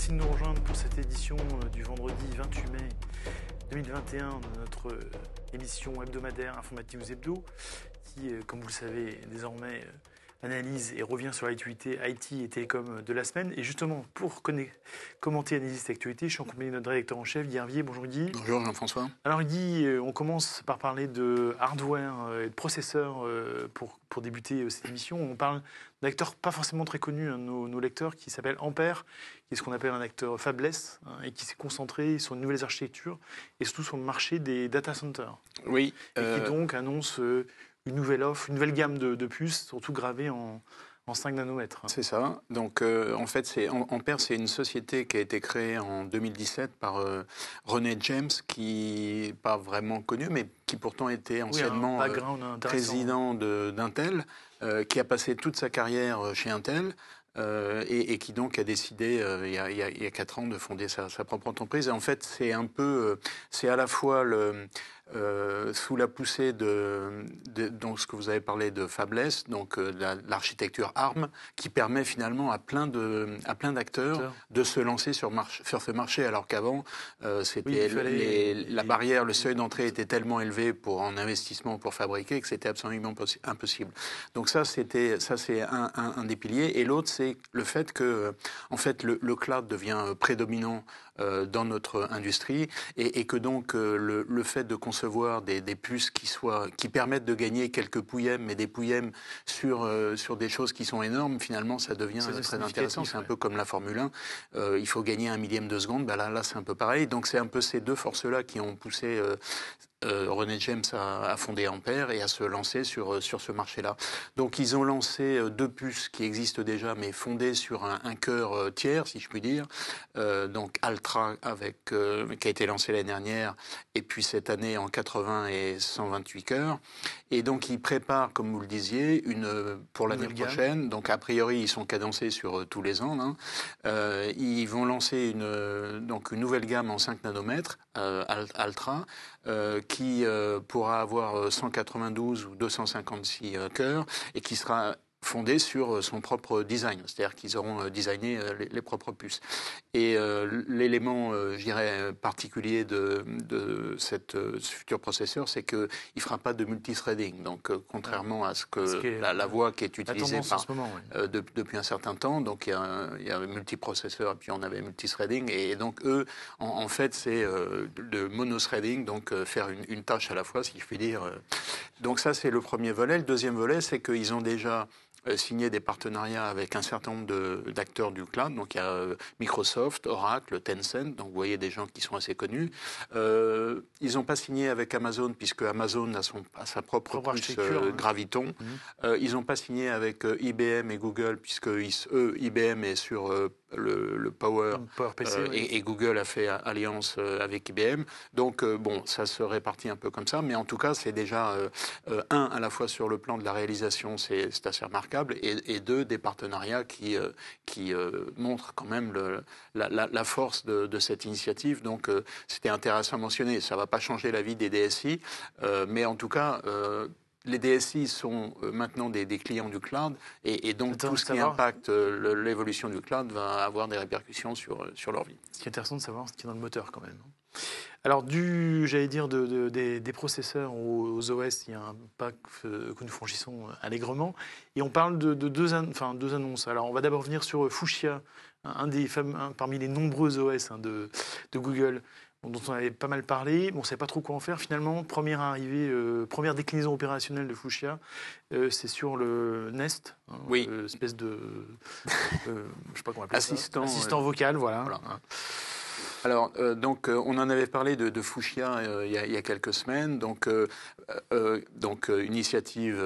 Merci de nous rejoindre pour cette édition euh, du vendredi 28 mai 2021 de notre euh, émission hebdomadaire Informative Hebdo, qui, euh, comme vous le savez désormais, analyse et revient sur l'actualité IT et télécom de la semaine. Et justement, pour commenter, analyser cette actualité, je suis en compagnie de notre directeur en chef, Guy Hervier. Bonjour Guy. Bonjour Jean-François. Alors Guy, euh, on commence par parler de hardware euh, et de processeurs euh, pour, pour débuter cette émission. On parle acteur pas forcément très connu, hein, nos, nos, lecteurs, qui s'appelle Ampère, qui est ce qu'on appelle un acteur fabless, hein, et qui s'est concentré sur de nouvelles architectures, et surtout sur le marché des data centers. Oui. Et qui donc annonce une nouvelle offre, une nouvelle gamme de, puces, surtout gravées en, en 5 nanomètres. C'est ça. Donc, euh, en fait, Ampère, c'est une société qui a été créée en 2017 par euh, René James, qui n'est pas vraiment connu, mais qui pourtant était anciennement euh, président d'Intel, qui a passé toute sa carrière chez Intel. Et, qui donc a décidé il, y a, 4 ans de fonder sa, sa propre entreprise. Et en fait, c'est un peu, c'est à la fois le, euh, sous la poussée de, donc ce que vous avez parlé de Fabless, donc euh, l'architecture ARM, qui permet finalement à plein d'acteurs de se lancer sur, ce marché, alors qu'avant euh, la barrière, le seuil d'entrée était tellement élevé pour en investissement pour fabriquer que c'était absolument impossible. Donc ça c'était ça c'est un, des piliers et l'autre c'est le fait que en fait le cloud devient prédominant euh, dans notre industrie et, que donc euh, le, fait de concevoir des, puces qui, soient, qui permettent de gagner quelques pouillèmes, mais des pouillèmes sur, euh, sur des choses qui sont énormes, finalement, ça devient très intéressant. C'est un peu comme la Formule 1. il faut gagner un millième de seconde. Ben là, là c'est un peu pareil. Donc c'est un peu ces deux forces-là qui ont poussé euh, René James a, fondé Ampère et a se lancé sur, euh, sur ce marché-là. Donc ils ont lancé euh, deux puces qui existent déjà, mais fondées sur un, un cœur tiers, si je puis dire. donc Altra, avec, qui a été lancé l'année dernière, et puis cette année en 80 et 128 cœurs. Et donc ils préparent, comme vous le disiez, une pour l'année prochaine. Donc a priori, ils sont cadencés sur tous les ans. Hein. ils vont lancer donc une nouvelle gamme en 5 nanomètres, Altra, euh, qui euh, pourra avoir 192 euh, ou 256 cœurs et qui sera fondé sur euh, son propre design, c'est-à-dire qu'ils auront euh, designé euh, les, propres puces. Et l'élément, je dirais, particulier de, cette, ce futur processeur, c'est qu'il ne fera pas de multithreading. Donc, contrairement à ce que la, voix voie qui est utilisée depuis un certain temps, donc il y a, un, multiprocesseur et puis on avait multithreading. Et, donc, eux, en, fait, c'est le monothreading, donc faire une, une, tâche à la fois, si je puis dire. Donc ça, c'est le premier volet. Le deuxième volet, c'est qu'ils ont déjà euh, signé des partenariats avec un certain nombre d'acteurs du cloud. Donc il y a euh, Microsoft, Oracle, Tencent, donc vous voyez des gens qui sont assez connus. Euh, ils n'ont pas signé avec Amazon, puisque Amazon a, son, sa propre puce hein. Graviton. Mhm. ils n'ont pas signé avec IBM et Google, puisque eux, IBM est sur le, le, Power, Power PC, euh, et, Google a fait alliance euh, avec IBM. Donc euh, bon, ça se répartit un peu comme ça, mais en tout cas, c'est déjà un à la fois sur le plan de la réalisation, c'est assez remarquable, et, deux des partenariats qui qui montrent quand même la, force de, de, cette initiative. Donc c'était intéressant à mentionner. Ça ne va pas changer la vie des DSI, mais en tout cas les DSI sont euh, maintenant des, clients du cloud et, donc tout ce qui impacte euh, l'évolution du cloud va avoir des répercussions sur, euh, sur leur vie. Ce qui est intéressant de savoir, ce qui est dans le moteur quand même. Hein. Alors, du, j'allais dire, de, des, processeurs aux, OS, il y a un pack que nous franchissons allègrement. Et on parle de, deux, enfin, deux annonces. Alors, on va d'abord venir sur Fuchsia, un des parmi les nombreux OS hein, de, Google, dont on avait pas mal parlé, mais on ne savait pas trop quoi en faire. Finalement, première arrivée, euh, première déclinaison opérationnelle de Fuchsia, euh, c'est sur le Nest, hein, euh, espèce de, je sais pas comment assistant, assistant vocal, voilà. Hein. Alors, donc, on en avait parlé de, Fouchia il, y a, quelques semaines. Donc, donc initiative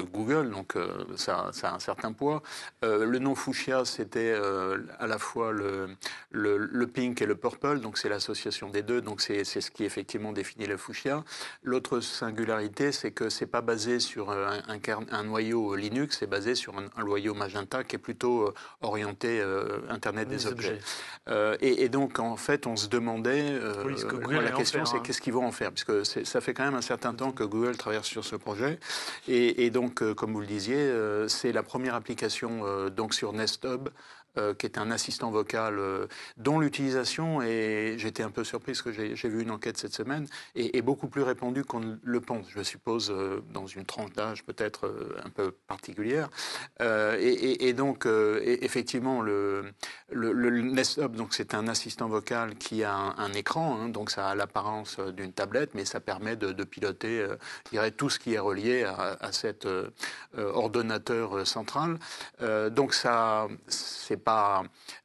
Google, donc euh, ça, ça, a un certain poids. Euh, le nom Fuchsia, c'était euh, à la fois le, le, pink et le purple, donc c'est l'association des deux, donc c'est ce qui effectivement définit le Fuchsia. L'autre singularité, c'est que c'est pas basé sur un, un, noyau Linux, c'est basé sur un, noyau Magenta qui est plutôt orienté Internet des, objets. Et, donc en fait, on se demandait, la question c'est hein. qu'est-ce qu'ils vont en faire, puisque ça fait quand même un certain temps que Google traverse sur ce projet, et donc donc, euh, comme vous le disiez, euh, c'est la première application euh, donc sur Nest Hub euh, qui est un assistant vocal euh, dont l'utilisation et j'étais un peu surprise que j'ai vu une enquête cette semaine, est, beaucoup plus répandue qu'on le pense, je suppose, euh, dans une tranche d'âge peut-être un peu particulière. Et, donc, e-, effectivement, le, le, Nest Hub, donc c'est un assistant vocal qui a un, écran, hein, donc ça a l'apparence d'une tablette, mais ça permet de, piloter, je dirais, tout ce qui est relié à, à cet ordonnateur central. donc ça, c'est pas,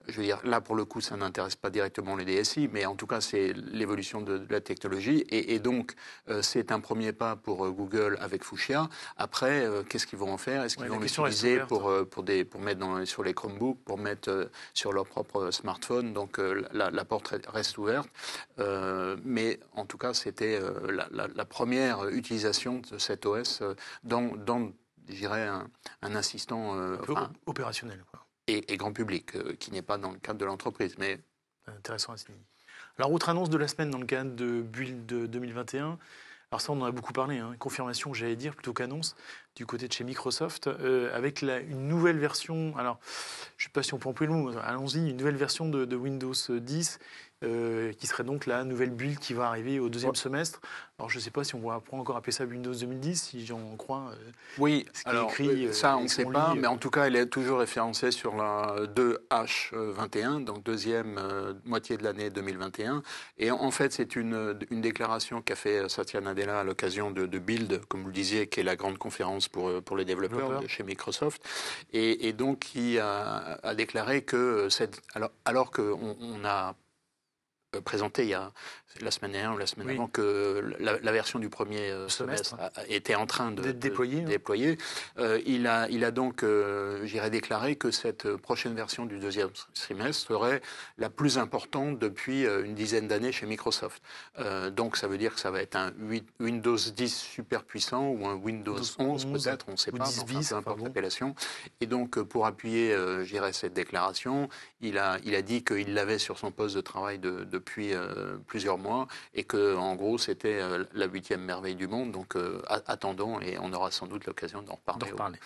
je veux dire, là pour le coup, ça n'intéresse pas directement les DSI, mais en tout cas, c'est l'évolution de, la technologie. Et, donc, euh, c'est un premier pas pour euh, Google avec Fuchsia. Après, euh, qu'est-ce qu'ils vont en faire Est-ce qu'ils vont l'utiliser pour, pour, pour mettre sur les Chromebooks, pour mettre sur leur propre smartphone Donc, la, porte reste ouverte. mais en tout cas, c'était la, première utilisation de cet OS dans, dans je dirais, un, assistant un peu opérationnel. Quoi et, grand public, euh, qui n'est pas dans le cadre de l'entreprise. Mais... Intéressant à signer. Alors, autre annonce de la semaine dans le cadre de Build 2021. Alors ça, on en a beaucoup parlé, hein. confirmation, j'allais dire, plutôt qu'annonce, du côté de chez Microsoft, euh, avec une nouvelle version, alors je ne sais pas si on peut plus le mot, allons-y, une nouvelle version de, de Windows 10 euh, qui serait donc la nouvelle bulle qui va arriver au deuxième semestre. Alors je ne sais pas si on va encore appeler ça Windows 2010, si j'en crois. Euh, oui, alors euh, ça on ne sait pas, mais en tout cas elle est toujours référencée sur la 2H21, donc deuxième moitié de l'année 2021. Et en fait c'est une, déclaration qu'a fait Satya Nadella à l'occasion de, Build, comme vous le disiez, qui est la grande conférence pour, les développeurs, chez Microsoft, et, donc qui a, déclaré que alors, alors qu'on on a euh, présenté il y a la semaine dernière ou la semaine avant que la, version du premier euh, semestre, était en train de, déployée. Déployer. Euh, il, a, il a donc, j'irai j'irais déclaré que cette prochaine version du deuxième semestre serait la plus importante depuis une dizaine d'années chez Microsoft. donc ça veut dire que ça va être un Windows 10 super puissant ou un Windows 11, peut-être, on ne sait pas, 10, peu importe l'appellation. Et donc pour appuyer, j'irais cette déclaration, il a, il a dit qu'il l'avait sur son poste de travail de depuis euh, plusieurs mois et que, en gros, c'était euh, la huitième merveille du monde. Donc, euh, attendons et on aura sans doute l'occasion d'en reparler,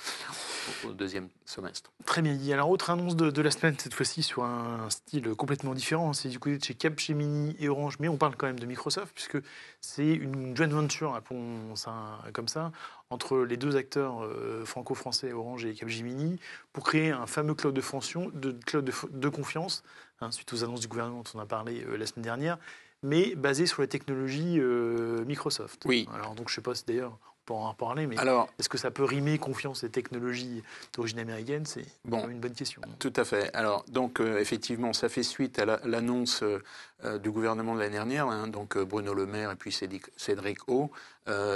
Au, deuxième semestre. Très bien. Alors, autre annonce de, la semaine, cette fois-ci sur un style complètement différent. C'est du coup de chez Capgemini et Orange, mais on parle quand même de Microsoft puisque c'est une joint venture, appelons ça comme ça, entre les deux acteurs euh, franco-français, Orange et Capgemini, pour créer un fameux cloud de, fonction, de, cloud de, confiance, hein, suite aux annonces du gouvernement dont on a parlé euh, la semaine dernière, mais basé sur la technologie euh, Microsoft. Oui. Alors, donc, je ne sais pas d'ailleurs en parler, mais Alors, est-ce que ça peut rimer confiance et technologie d'origine américaine C'est une bonne question. Tout à fait. Alors, donc, euh, effectivement, ça fait suite à l'annonce euh, euh, du gouvernement de l'année dernière, hein, donc Bruno Le Maire et puis Cédric, O.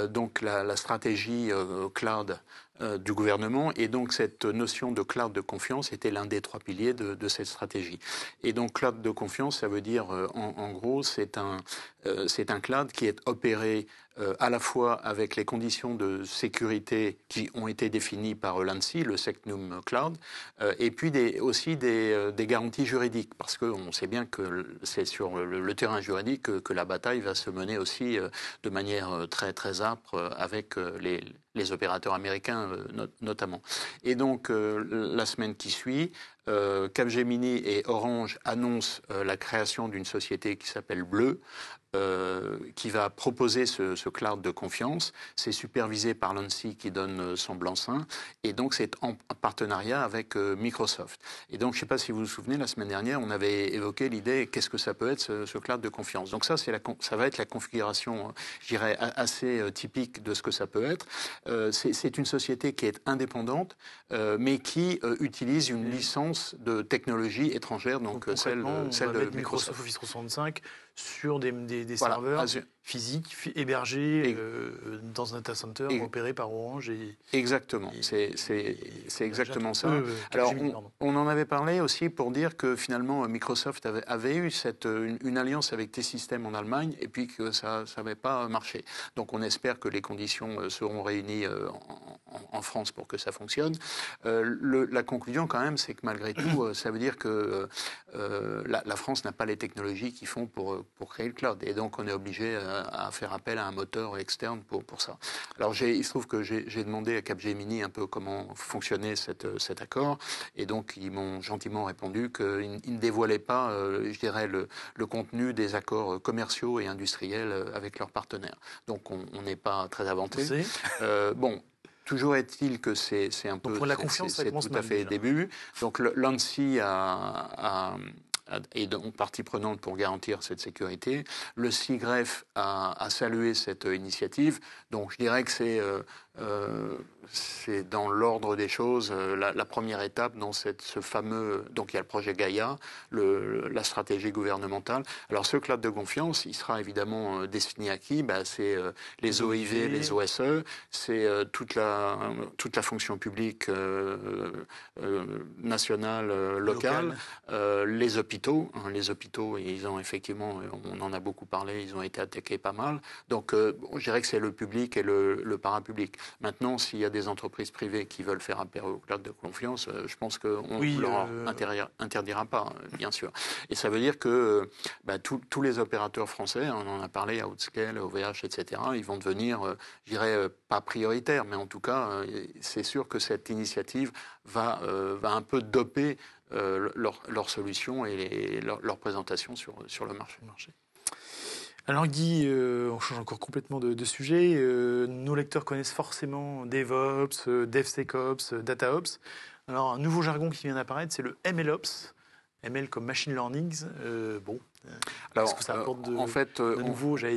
donc, la, la stratégie cloud euh, du gouvernement. Et donc cette notion de cloud de confiance était l'un des trois piliers de, cette stratégie. Et donc cloud de confiance, ça veut dire euh, en, gros, c'est un, euh, un cloud qui est opéré à la fois avec les conditions de sécurité qui ont été définies par l'ANSI, le Secnum Cloud, et puis aussi des, des, garanties juridiques, parce qu'on sait bien que c'est sur le, terrain juridique que, que, la bataille va se mener aussi de manière très très âpre avec les, les opérateurs américains euh, notamment. Et donc, euh, la semaine qui suit, euh, Capgemini et Orange annoncent la création d'une société qui s'appelle Bleu, euh, qui va proposer ce, cloud de confiance. C'est supervisé par l'ANSI qui donne euh, son blanc-seing. Et donc, c'est en partenariat avec euh, Microsoft. Et donc, je ne sais pas si vous vous souvenez, la semaine dernière, on avait évoqué l'idée qu'est-ce que ça peut être ce, cloud de confiance. Donc, ça, ça va être la configuration, je dirais, assez typique de ce que ça peut être. c'est une société qui est indépendante, mais qui utilise une licence de technologie étrangère, donc, celle, celle de Microsoft. Microsoft Office 365 sur des, serveurs physiques, hébergés euh, dans un data center opéré par Orange. Et, exactement, c'est exactement ça. Alors, on, en avait parlé aussi pour dire que finalement euh, Microsoft avait, eu cette, euh, une, alliance avec T-System en Allemagne et puis que ça n'avait pas marché. Donc, on espère que les conditions seront réunies en France pour que ça fonctionne. Euh, la conclusion, quand même, c'est que malgré tout, euh, ça veut dire que euh, la, France n'a pas les technologies qu'ils font pour, pour créer le cloud. Et donc, on est obligé à, faire appel à un moteur externe pour, pour ça. Alors, il se trouve que j'ai demandé à Capgemini un peu comment fonctionnait cet accord. Et donc, ils m'ont gentiment répondu qu'ils ne dévoilaient pas, je dirais, le, contenu des accords commerciaux et industriels avec leurs partenaires. Donc, on n'est pas très avancé. bon, Toujours est-il que c'est un peu. pour la confiance, c'est tout à fait début. Donc l'ANSI a, donc partie prenante pour garantir cette sécurité. Le SIGREF a, salué cette initiative. Donc je dirais que c'est euh, euh, c'est dans l'ordre des choses euh, la, première étape dans cette, ce fameux. Donc il y a le projet Gaïa, le, la stratégie gouvernementale. Alors ce club de confiance, il sera évidemment destiné à qui bah, C'est les OIV, les OSE, c'est toute, la, toute la fonction publique nationale, locale, les hôpitaux. Hein, les hôpitaux, ils ont effectivement, on en a beaucoup parlé, ils ont été attaqués pas mal. Donc je dirais que c'est le public et le, le parapublic. Maintenant, s'il y a des entreprises privées qui veulent faire appel au cloud de confiance, euh, je pense qu'on ne leur euh, interdira pas, euh, bien sûr. Et ça veut dire que bah, tous les opérateurs français, on en a parlé, à Outscale, OVH, etc., ils vont devenir, je dirais, pas prioritaires, mais en tout cas, c'est sûr que cette initiative va, va un peu doper leurs leur solutions et leur présentation sur, sur le marché. Alors Guy, euh, on change encore complètement de, sujet. Euh, nos lecteurs connaissent forcément DevOps, euh, DevSecOps, DataOps. Alors un nouveau jargon qui vient d'apparaître, c'est le MLOps. ML comme machine learning. bon, alors, en fait, euh,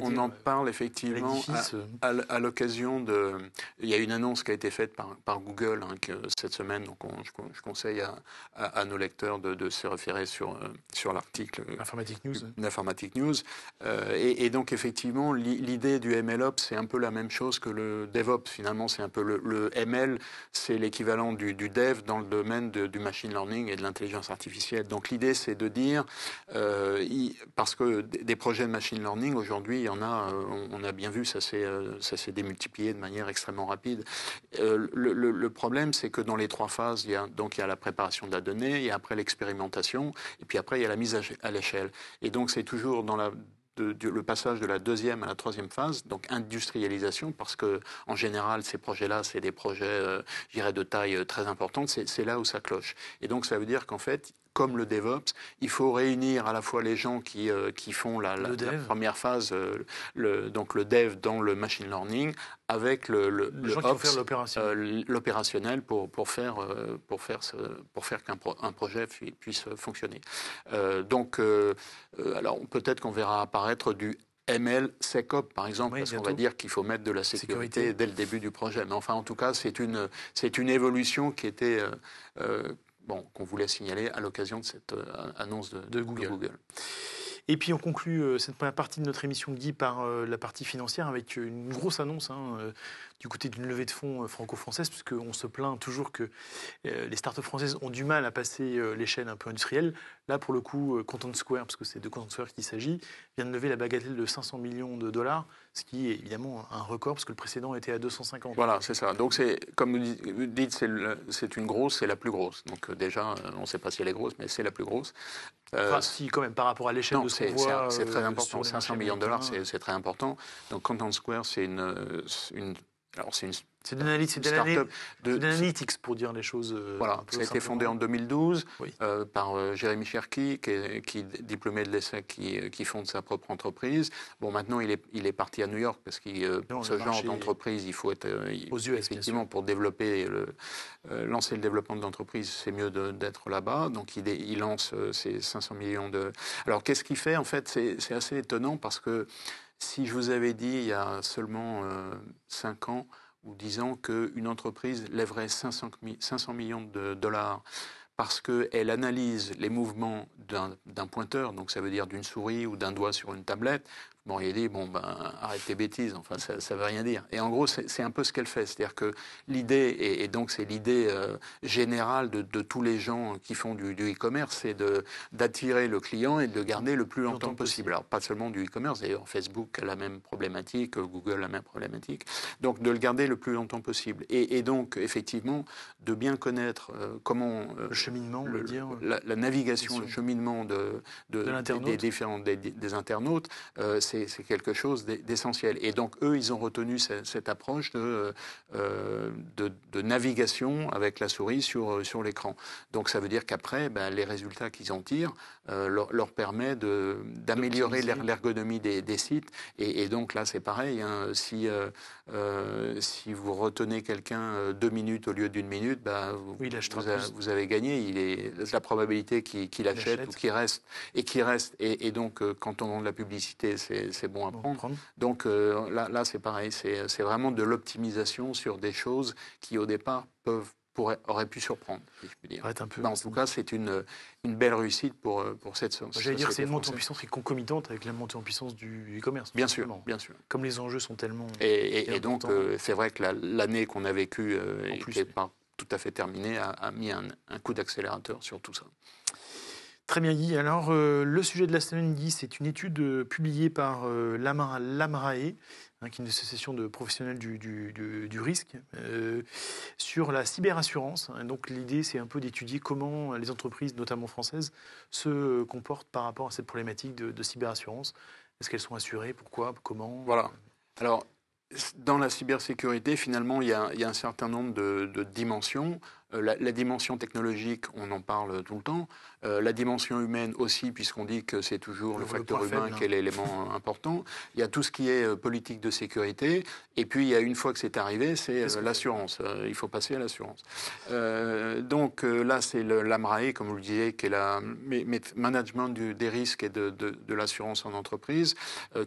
on, en parle effectivement euh, à, l'occasion de. Il y a une annonce qui a été faite par, Google hein, que, cette semaine, donc je, conseille à, nos lecteurs de, se référer sur, euh, sur l'article. Informatique News. Informatique News. et, donc, effectivement, l'idée du MLOps, c'est un peu la même chose que le DevOps. Finalement, c'est un peu le, ML, c'est l'équivalent du, Dev dans le domaine du machine learning et de l'intelligence artificielle. Donc, l'idée, c'est de dire parce que des projets de machine learning, aujourd'hui, il y en a, euh, on a bien vu, euh, ça s'est démultiplié de manière extrêmement rapide. Euh, le, problème, c'est que dans les trois phases, il y a, donc, il y a la préparation de la donnée, il y a après l'expérimentation, et puis après, il y a la mise à l'échelle. Et donc, c'est toujours dans le passage de la deuxième à la troisième phase, donc industrialisation, parce que en général ces projets-là, c'est des projets, je dirais, de taille très importante. C'est là où ça cloche. Et donc ça veut dire qu'en fait, comme le DevOps, il faut réunir à la fois les gens qui, euh, qui font la, première phase, euh, donc le dev dans le machine learning, avec le, ops, euh, l'opérationnel pour, pour faire, pour faire, pour faire qu'un un projet puisse fonctionner. donc, alors peut-être qu'on verra apparaître du ML SecOps, par exemple, parce qu'on va dire qu'il faut mettre de la sécurité, dès le début du projet. Mais enfin, en tout cas, c'est une, c'est une évolution qui était, qu'on voulait signaler à l'occasion de cette euh, annonce de, Google. Et puis on conclut euh, cette première partie de notre émission, Guy, par euh, la partie financière avec une grosse annonce. Hein, du côté d'une levée de fonds euh, franco-française, puisqu'on se plaint toujours que euh, les startups françaises ont du mal à passer euh, les chaînes un peu industrielles. Là, pour le coup, Content Square, parce que c'est de Content Square qu'il s'agit, vient de lever la bagatelle de 500 millions de dollars, ce qui est évidemment un record, parce que le précédent était à 250. Voilà, c'est ça. Donc, c'est, comme vous dites, c'est une grosse, c'est la plus grosse. Donc, déjà, on ne sait pas si elle est grosse, mais c'est la plus grosse. si, quand même, par rapport à l'échelle de ce C'est très important. 500 millions de dollars, c'est très important. Donc, Content Square, c'est une, une alors c'est une c'est une, C'est de... pour dire les choses. Euh, voilà, ça a été fondé en 2012 euh, par euh, Jérémy Cherki, qui est, diplômé de l'ESSEC, qui, fonde sa propre entreprise. Bon, maintenant, il est, il est parti à New York parce que ce genre d'entreprise, il faut être. Aux US, effectivement, pour développer, le, lancer le développement de l'entreprise, c'est mieux d'être là-bas. Donc, il, il lance ses 500 millions de. Alors, qu'est-ce qu'il fait En fait, c'est assez étonnant parce que si je vous avais dit il y a seulement 5 euh, ans ou 10 ans qu'une entreprise lèverait 500 millions de dollars parce qu'elle analyse les mouvements d'un pointeur, donc ça veut dire d'une souris ou d'un doigt sur une tablette, il il dit, bon, ben, arrête tes bêtises, enfin, ça ne veut rien dire. Et en gros, c'est un peu ce qu'elle fait. C'est-à-dire que l'idée, et, donc c'est l'idée euh, générale de, tous les gens qui font du, e-commerce, c'est d'attirer le client et de le garder le plus longtemps, possible. Alors, pas seulement du e-commerce, d'ailleurs, Facebook a la même problématique, Google a la même problématique. Donc, de le garder le plus longtemps possible. Et, donc, effectivement, de bien connaître euh, comment. Euh, le cheminement, le, dire. La, navigation, le cheminement de, des, des internautes, c'est c'est quelque chose d'essentiel. Et donc, eux, ils ont retenu cette, approche euh, de, de, navigation avec la souris sur, euh, sur l'écran. Donc, ça veut dire qu'après, ben, les résultats qu'ils en tirent euh, leur, permettent d'améliorer l'ergonomie des, sites. Et, donc, là, c'est pareil. Hein, si, si vous retenez quelqu'un deux minutes au lieu d'une minute, ben, vous, avez gagné. Il est, la probabilité qu'il achète, ou qu'il reste, et qu'il reste. Et, et donc, quand on vend de la publicité, c'est c'est bon à prendre. Donc euh, là, là c'est pareil, c'est vraiment de l'optimisation sur des choses qui, au départ, auraient pu surprendre, si je puis dire. un peu... en tout cas, c'est une, belle réussite pour, euh, cette société. J'allais dire, c'est une montée en puissance qui est concomitante avec la montée en puissance du e-commerce. Bien sûr, bien sûr. Comme les enjeux sont tellement. Et, et, donc, euh, c'est vrai que l'année qu'on a vécue, euh, plus, pas tout à fait terminée, a, mis un coup d'accélérateur sur tout ça. Très bien Guy, alors euh, le sujet de la semaine Guy, c'est une étude euh, publiée par euh, l'AMRAE, hein, qui est une association de professionnels du, risque, sur la cyberassurance. donc l'idée c'est un peu d'étudier comment les entreprises, notamment françaises, se comportent par rapport à cette problématique de, cyberassurance. Est-ce qu'elles sont assurées Pourquoi Comment Voilà. Alors dans la cybersécurité, finalement, il y a, un certain nombre de, dimensions. La, la, dimension technologique, on en parle tout le temps. Euh, la dimension humaine aussi, puisqu'on dit que c'est toujours le, facteur humain qui est l'élément important. Il y a tout ce qui est euh, politique de sécurité. Et puis, il y a une fois que c'est arrivé, c'est euh, l'assurance. il faut passer à l'assurance. donc là, c'est l'AMRAE, comme vous le disiez, qui est le management du, des risques et de, l'assurance en entreprise,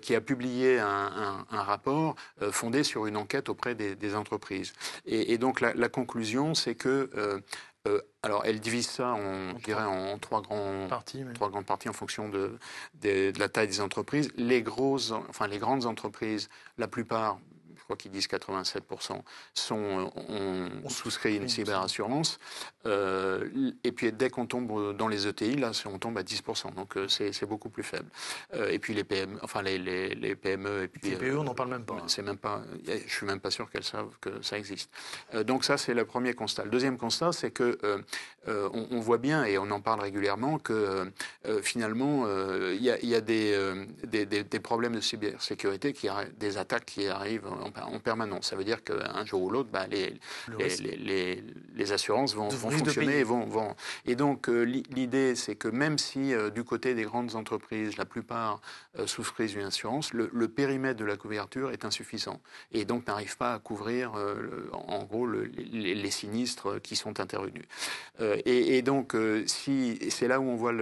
qui a publié un, rapport fondé sur une enquête auprès des, entreprises. Et, donc la, conclusion, c'est que euh, alors, elle divise ça, on, en, dirait, en trois, grands, grandes parties en fonction de, de, la taille des entreprises. Les, grosses, enfin, les grandes entreprises, la plupart qui disent 87%, sont, euh, ont souscrit une cyberassurance. Euh, et puis dès qu'on tombe dans les ETI, là, on tombe à 10%. Donc euh, c'est beaucoup plus faible. Euh, et puis les PME, enfin les, PME et puis les e, on n'en parle même pas. Hein. C'est même pas. Je suis même pas sûr qu'elles savent que ça existe. donc ça, c'est le premier constat. Le deuxième constat, c'est que on, voit bien et on en parle régulièrement que finalement il y, a des, problèmes de cybersécurité qui des attaques qui arrivent en en permanence. Ça veut dire qu'un jour ou l'autre, bah, les, les, assurances vont, vont fonctionner et vont, Et donc euh, l'idée, c'est que même si euh, du côté des grandes entreprises, la plupart euh, souscrivent une assurance, le, périmètre de la couverture est insuffisant et donc n'arrive pas à couvrir en gros les, sinistres qui sont intervenus. Et, donc si c'est là où on voit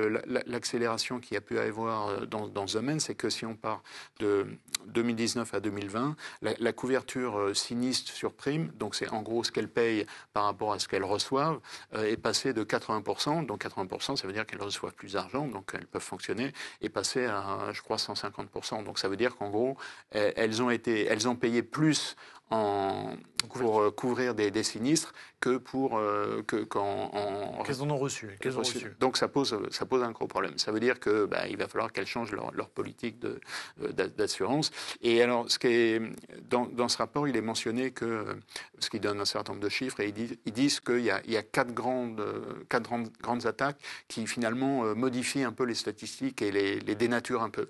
l'accélération qui a pu avoir dans, ce domaine, c'est que si on part de 2019 à 2020, la, la couverture euh, sinistre sur prime, donc c'est en gros ce qu'elles payent par rapport à ce qu'elles reçoivent, euh, est passée de 80%, donc 80% ça veut dire qu'elles reçoivent plus d'argent, donc elles peuvent fonctionner, est passée à, je crois, 150%. Donc ça veut dire qu'en gros, elles ont, été, elles ont payé plus pour euh, couvrir des, sinistres que pour euh, que qu'en qu'elles en ont reçu, Donc ça pose ça pose un gros problème. Ça veut dire que bah, il va falloir qu'elles changent leur, politique euh, d'assurance. Et alors ce qui est dans, ce rapport, il est mentionné que ce qui donne un certain nombre de chiffres et ils disent, ils disent qu'il y a, il y a quatre grandes quatre grandes, attaques qui finalement modifient un peu les statistiques et les, les dénaturent un peu.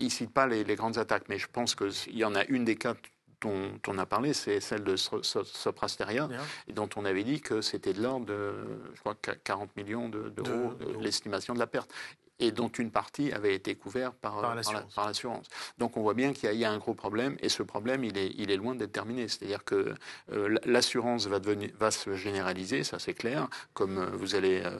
Ils citent pas les, les grandes attaques, mais je pense qu'il y en a une des quatre dont on a parlé, c'est celle de Soprasteria, et dont on avait dit que c'était de l'ordre de, je crois, 40 millions d'euros, l'estimation de la perte et dont une partie avait été couverte par, l'assurance. Donc on voit bien qu'il y, a un gros problème, et ce problème, il est, loin d'être terminé. C'est-à-dire que euh, l'assurance va, se généraliser, ça c'est clair, comme euh, vous allez... Euh,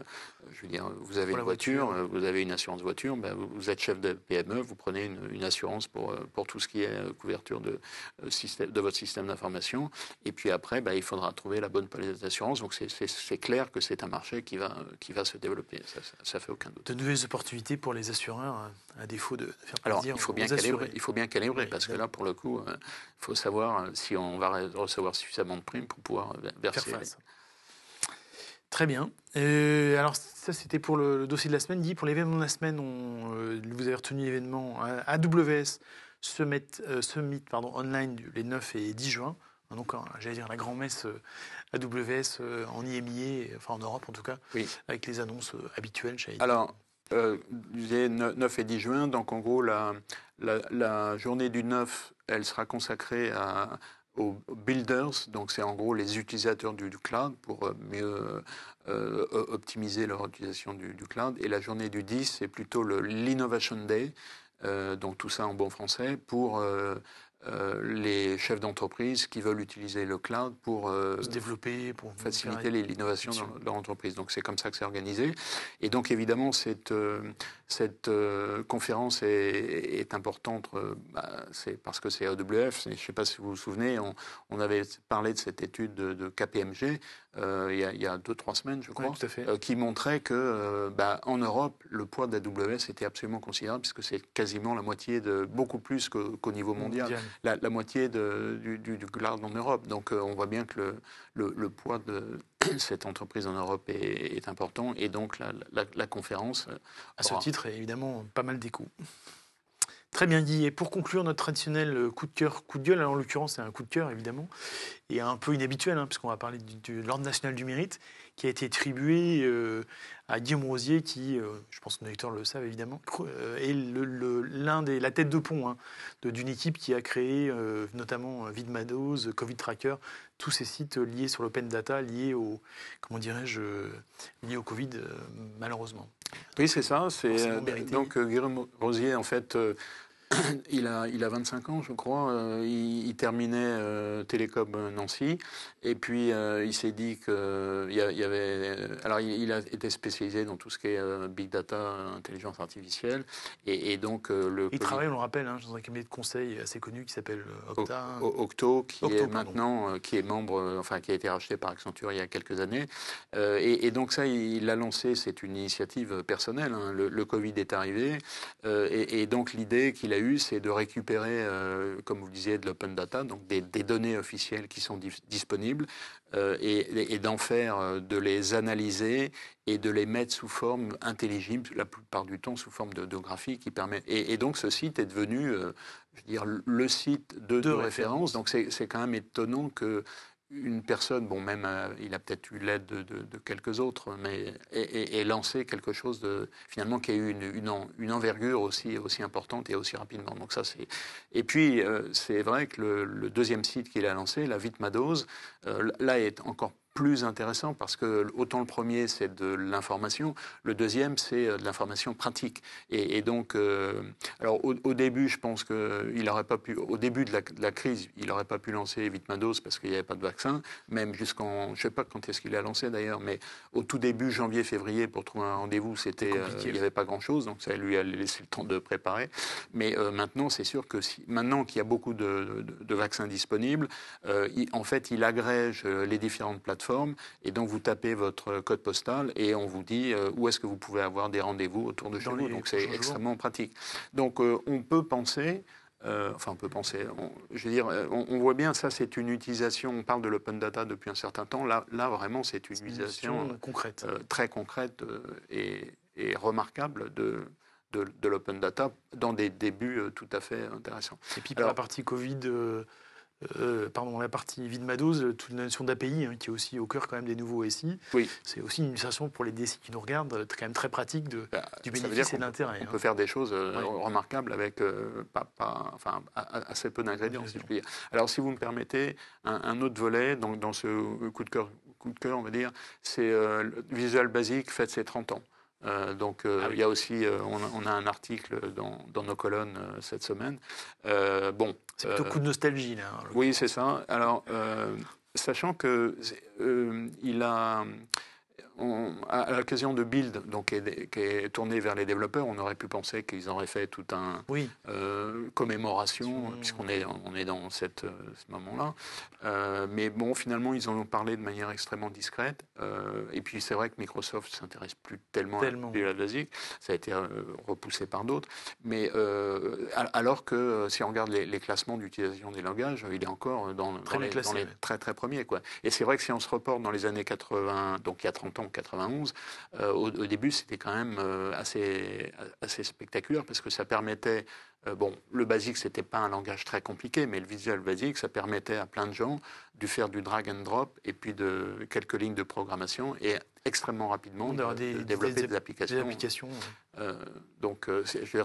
je veux dire, vous avez une voiture, vous avez une assurance voiture, ben vous, êtes chef de PME, vous prenez une, assurance pour, euh, pour tout ce qui est euh, couverture de, euh, de votre système d'information. Et puis après, ben, il faudra trouver la bonne police d'assurance. Donc c'est clair que c'est un marché qui va, qui va se développer. Ça ne fait aucun doute. De nouvelles opportunités pour les assureurs, hein, à défaut de faire Alors, plaisir, il faut, bien calibrer, il faut bien calibrer, parce que là, pour le coup, il faut savoir si on va recevoir suffisamment de primes pour pouvoir verser. Très bien. Euh, alors ça c'était pour le, dossier de la semaine. Dit pour l'événement de la semaine, on, euh, vous avez retenu l'événement AWS euh, Summit, pardon, online les 9 et 10 juin. Donc j'allais dire la grand-messe AWS en IMI, enfin en Europe en tout cas, oui. avec les annonces habituelles. Alors les 9 et 10 juin, donc en gros la, la journée du 9, elle sera consacrée à, aux builders, donc c'est en gros les utilisateurs du, cloud pour euh, mieux euh, euh, optimiser leur utilisation du, cloud. Et la journée du 10, c'est plutôt l'Innovation Day, donc tout ça en bon français, pour euh, les chefs d'entreprise qui veulent utiliser le cloud pour euh, se développer, pour faciliter l'innovation dans leur entreprise. Donc c'est comme ça que c'est organisé. Et donc évidemment cette euh, conférence est, importante. Bah, c'est parce que c'est AWF. Je ne sais pas si vous vous souvenez, on, avait parlé de cette étude de, KPMG il y, a, y deux trois semaines, je crois, qui montrait que bah, en Europe le poids d'AWS était absolument considérable puisque c'est quasiment la moitié de beaucoup plus qu'au niveau mondial la, moitié du, du, en Europe. Donc euh, on voit bien que le, poids de cette entreprise en Europe est, important et donc la, conférence. Euh, à ce titre titre, évidemment, pas mal des Très bien dit. Et pour conclure notre traditionnel euh, coup de cœur, coup de gueule, alors en l'occurrence c'est un coup de cœur évidemment, et un peu inhabituel, hein, puisqu'on va parler de, l'Ordre national du mérite, qui a été attribué euh, à Guillaume Rosier, qui, euh, je pense que nos lecteurs le savent évidemment, est l'un des, la tête de pont hein, d'une équipe qui a créé notamment Vidmados, Covid Tracker, tous ces sites liés sur l'open data, liés au, comment dirais-je, liés au Covid malheureusement. Oui, c'est ça. C'est, euh, donc euh, Guillaume Rosier, en fait, euh, il a, il a 25 ans, je crois. Euh, il, terminait euh, Télécom euh, Nancy. Et puis, il s'est dit qu'il il y avait. Alors, il, a été spécialisé dans tout ce qui est big data, intelligence artificielle. Et, donc, le. Il travaille, on le rappelle, hein, dans un cabinet de conseil assez connu qui s'appelle Octa. Octo, qui est maintenant, qui est membre, enfin, qui a été racheté par Accenture il y a quelques années. Et, donc, ça, il, l'a lancé, c'est une initiative personnelle. Hein. Le, Covid est arrivé. et donc, l'idée qu'il a eu, c'est de récupérer, euh, comme vous le disiez, de l'open data, donc des, données officielles qui sont disponibles, euh, et, d'en faire, euh, de les analyser et de les mettre sous forme intelligible, la plupart du temps sous forme de, de qui permet. Et, donc ce site est devenu, je veux dire, le site de, référence. Donc c'est quand même étonnant que une personne, bon, même euh, il a peut-être eu l'aide de, quelques autres, mais et, lancé quelque chose de finalement qui a eu une, envergure aussi importante et aussi rapidement. Donc ça c'est. Et puis euh, c'est vrai que le, deuxième site qu'il a lancé, la Vitmadose, euh, là est encore plus intéressant parce que autant le premier c'est de l'information, le deuxième c'est euh, de l'information pratique. Et, donc, euh, alors au, début, je pense qu'il n'aurait pas pu, au début de la, crise, il n'aurait pas pu lancer dose parce qu'il n'y avait pas de vaccin, même jusqu'en, je sais pas quand est-ce qu'il a lancé d'ailleurs, mais au tout début janvier-février pour trouver un rendez-vous, c'était, euh, il n'y avait pas grand-chose, donc ça lui a laissé le temps de préparer. Mais maintenant, c'est sûr que si, maintenant qu'il y a beaucoup de, de vaccins disponibles, en fait, il agrège les différentes plateformes et donc vous tapez votre code postal et on vous dit euh, où est-ce que vous pouvez avoir des rendez-vous autour de chez vous. Donc c'est extrêmement pratique. Donc euh, on peut penser euh, enfin, on peut penser. je veux dire, on, voit bien, ça, c'est une utilisation. On parle de l'open data depuis un certain temps. Là, là vraiment, c'est une utilisation concrète. très concrète et, remarquable de, de, l'open data dans des débuts tout à fait intéressants. Et puis, pour la partie Covid. Euh, pardon, la partie vide dose, toute la notion d'API, hein, qui est aussi au cœur quand même des nouveaux SI. Oui. C'est aussi une illustration pour les DSI qui nous regardent, euh, quand même très pratique de, bah, du bénéfice et de l'intérêt. On hein. peut faire des choses euh, remarquables avec enfin, assez peu d'ingrédients, si je Alors, si vous me permettez, un, autre volet, donc, dans ce coup de cœur, coup de cœur on va dire, c'est Visual Basic fait ses 30 ans. Euh, donc euh, ah il y a aussi, euh, on, a, un article dans, nos colonnes cette semaine. bon, c'est plutôt coup de nostalgie là. Oui, c'est ça. Alors, sachant que il a à l'occasion de Build, donc, qui est, qui, tourné vers les développeurs, on aurait pu penser qu'ils auraient fait toute un euh, commémoration, puisqu'on est, on est dans euh, ce moment-là. Euh, mais bon, finalement, ils en ont parlé de manière extrêmement discrète. et puis, c'est vrai que Microsoft ne s'intéresse plus tellement, tellement. à la basique. Ça a été repoussé par d'autres. Mais alors que si on regarde les, classements d'utilisation des langages, il est encore dans, les, très très premiers. Quoi. Et c'est vrai que si on se reporte dans les années 80, donc il y a 30 ans, 91, euh, au, début, c'était quand même euh, assez, assez spectaculaire parce que ça permettait. Euh, bon, le basique, c'était pas un langage très compliqué, mais le visual basique, ça permettait à plein de gens de faire du drag and drop et puis de quelques lignes de programmation et extrêmement rapidement de, développer des, applications. Donc, donc,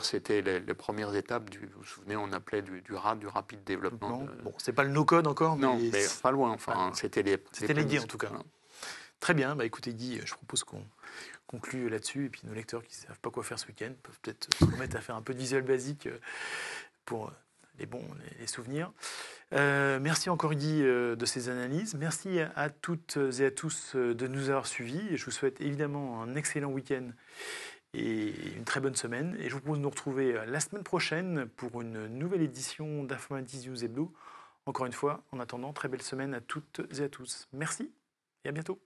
c'était les, premières étapes du, vous vous souvenez, on appelait du, rapide développement. bon, c'est pas le no-code encore, mais. Non, mais pas loin, enfin, c'était les. C'était les, en tout cas. Très bien, bah écoutez Guy, je propose qu'on conclue là-dessus. Et puis nos lecteurs qui ne savent pas quoi faire ce week-end peuvent peut-être se remettre à faire un peu de visuel basique euh, pour euh, les bons les souvenirs. Euh, merci encore Guy de ces analyses. Merci à, toutes et à tous de nous avoir suivis. Je vous souhaite évidemment un excellent week-end et une très bonne semaine. Et je vous propose de nous retrouver la semaine prochaine pour une nouvelle édition d'Informatis News Blue. Encore une fois, en attendant, très belle semaine à toutes et à tous. Merci et à bientôt.